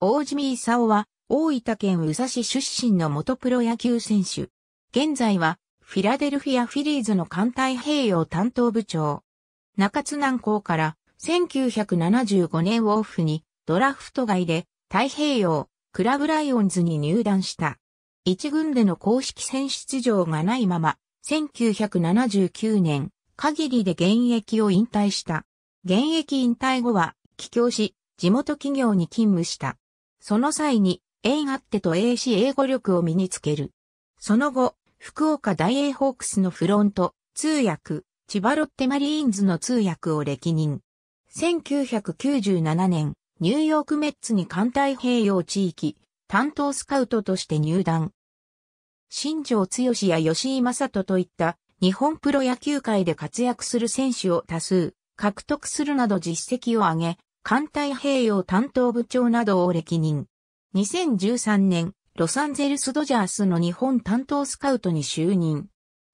大島勲は、大分県宇佐市出身の元プロ野球選手。現在は、フィラデルフィアフィリーズの艦太平洋担当部長。中津南港から、1975年オフに、ドラフト外で、太平洋、クラブライオンズに入団した。一軍での公式選出場がないまま、1979年、限りで現役を引退した。現役引退後は、帰郷し、地元企業に勤務した。その際に、英あってと英史英語力を身につける。その後、福岡大英ホークスのフロント、通訳、千葉ロッテマリーンズの通訳を歴任。1997年、ニューヨークメッツに艦隊平洋地域、担当スカウトとして入団。新庄剛志や吉井正人といった日本プロ野球界で活躍する選手を多数獲得するなど実績を上げ、艦隊併用担当部長などを歴任。2013年、ロサンゼルスドジャースの日本担当スカウトに就任。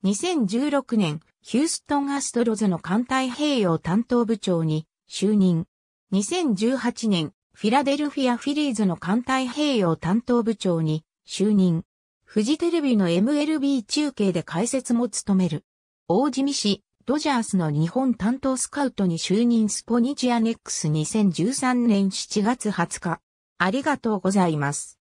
2016年、ヒューストンアストロズの艦隊併用担当部長に就任。2018年、フィラデルフィア・フィリーズの艦隊併用担当部長に就任。フジテレビの MLB 中継で解説も務める。大地見氏、ドジャースの日本担当スカウトに就任スポニチアネックス2013年7月20日。ありがとうございます。